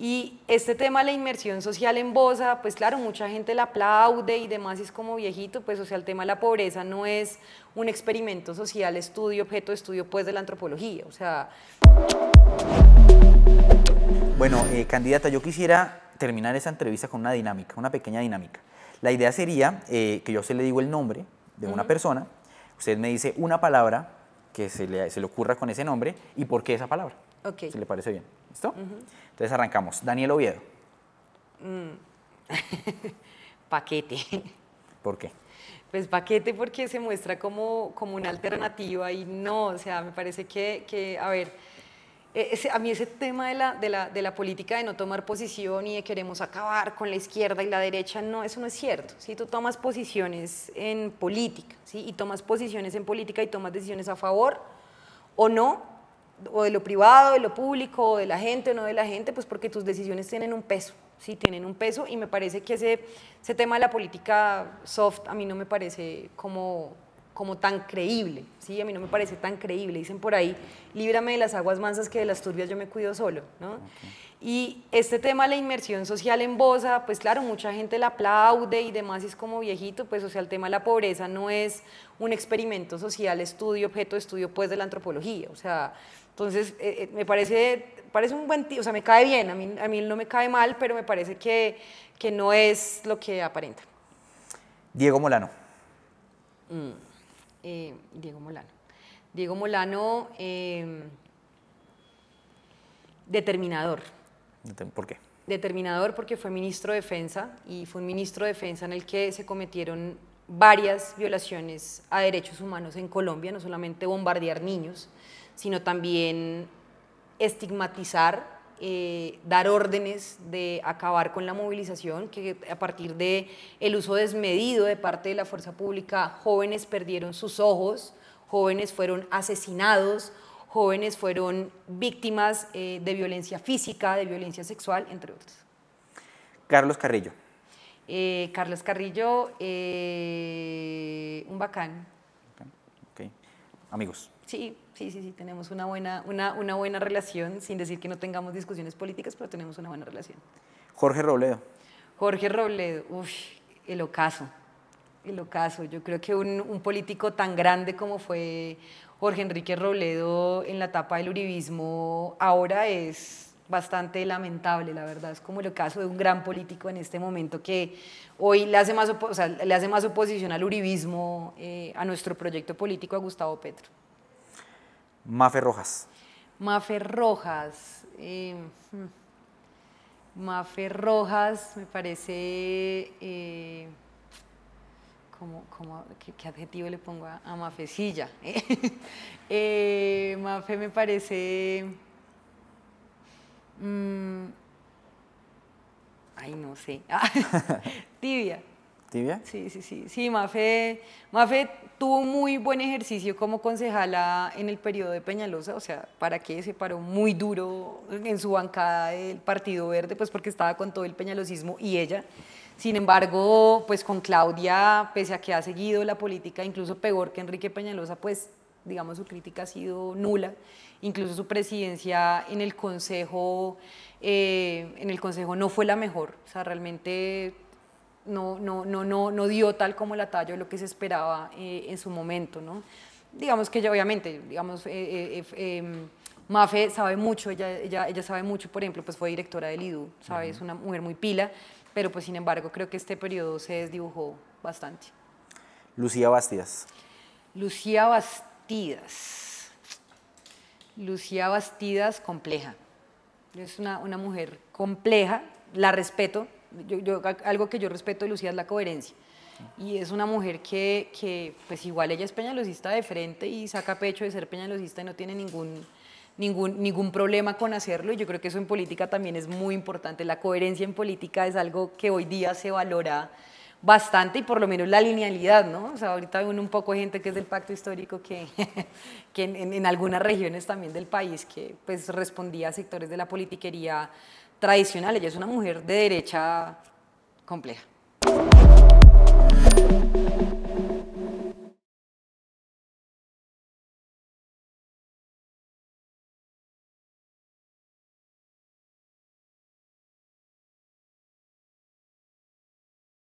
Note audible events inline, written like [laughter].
Y este tema de la inmersión social en Bosa, pues claro, mucha gente la aplaude y demás, es como viejito, pues o sea, el tema de la pobreza no es un experimento social, estudio, objeto de estudio pues de la antropología, o sea... Bueno, eh, candidata, yo quisiera terminar esa entrevista con una dinámica, una pequeña dinámica. La idea sería eh, que yo se le digo el nombre de una persona, usted me dice una palabra que se le, se le ocurra con ese nombre y por qué esa palabra. Si le parece bien. ¿Listo? Entonces arrancamos. Daniel Oviedo. Mm. [laughs] paquete. ¿Por qué? Pues paquete porque se muestra como, como una alternativa y no, o sea, me parece que, que a ver, e, a mí ese tema de la, de política de no tomar posición y de queremos acabar con la izquierda y la derecha, no, eso no es cierto. Si tú tomas posiciones en política, ¿sí? y tomas posiciones en política y tomas decisiones a favor o no, o de lo privado, de lo público, o de la gente o no de la gente, pues porque tus decisiones tienen un peso, sí, tienen un peso y me parece que ese, ese tema de la política soft a mí no me parece como como tan creíble, ¿sí? A mí no me parece tan creíble. Dicen por ahí, líbrame de las aguas mansas que de las turbias yo me cuido solo, ¿no? Y este tema de la inmersión social en Bosa, pues claro, mucha gente la aplaude y demás, es como viejito, pues o sea, el tema de la pobreza no es un experimento social, estudio, objeto de estudio, pues de la antropología, o sea, entonces eh, eh, me parece, parece un buen tío, o sea, me cae bien, a mí, a mí no me cae mal, pero me parece que, no es lo que aparenta. Diego Molano. Mm. Eh, Diego Molano. Diego Molano, em, determinador. ¿Por qué? Determinador porque fue ministro de Defensa y fue un ministro de Defensa en el que se cometieron varias violaciones a derechos humanos en Colombia, no solamente bombardear niños, sino también estigmatizar eh, dar órdenes de acabar con la movilización, que a partir de uso desmedido de parte de la fuerza pública, jóvenes perdieron sus ojos, jóvenes fueron asesinados, jóvenes fueron víctimas eh, de violencia física, de violencia sexual, entre otros. Carlos Carrillo. Eh, Carlos Carrillo, un bacán. Okay amigos. Sí, sí, sí, sí, tenemos una buena, una, buena relación, sin decir que no tengamos discusiones políticas, pero tenemos una buena relación. Jorge Robledo. Jorge Robledo, uff, el ocaso, el ocaso. Yo creo que un, un, político tan grande como fue Jorge Enrique Robledo en la etapa del Uribismo, ahora es bastante lamentable, la verdad. Es como el caso de un gran político en este momento que hoy le hace más, le hace más oposición al uribismo, eh, a nuestro proyecto político, a Gustavo Petro. Mafe Rojas. Mafe Rojas. Eh, hmm. Mafe Rojas me parece... Eh, qué, adjetivo le pongo a, a Mafecilla? [laughs] [laughs] Mafe me parece Mm. ay, no sé. [laughs] Tibia. ¿Tibia? Sí, sí, sí. Sí, Mafe, tuvo muy buen ejercicio como concejala en el periodo de Peñalosa, o sea, para qué se paró muy duro en su bancada del Partido Verde, pues porque estaba con todo el peñalosismo y ella. Sin embargo, pues con Claudia, pese a que ha seguido la política incluso peor que Enrique Peñalosa, pues digamos, su crítica ha sido nula. Incluso su presidencia en el Consejo, eh, en el consejo no fue la mejor. O sea, realmente no, no, no, no, dio tal como la talla lo que se esperaba eh, en su momento, ¿no? Digamos que ella, obviamente, digamos, eh, Mafe sabe mucho, ella, ella, sabe mucho, por ejemplo, pues fue directora del IDU, ¿sabe? Es una mujer muy pila, pero pues sin embargo creo que este periodo se desdibujó bastante. Lucía Bastidas. Lucía Bastidas. Bastidas. Lucía Bastidas, compleja. Es una, mujer compleja, la respeto. Yo, algo que yo respeto de Lucía es la coherencia. Y es una mujer que, que, pues igual ella es peñalosista de frente y saca pecho de ser peñalosista y no tiene ningún, ningún, ningún problema con hacerlo. Y yo creo que eso en política también es muy importante. La coherencia en política es algo que hoy día se valora bastante y por lo menos la linealidad, ¿no? O sea, ahorita hay un poco gente que es del pacto histórico que, [laughs] que en, en, algunas regiones también del país que pues respondía a sectores de la politiquería tradicional. Ella es una mujer de derecha compleja.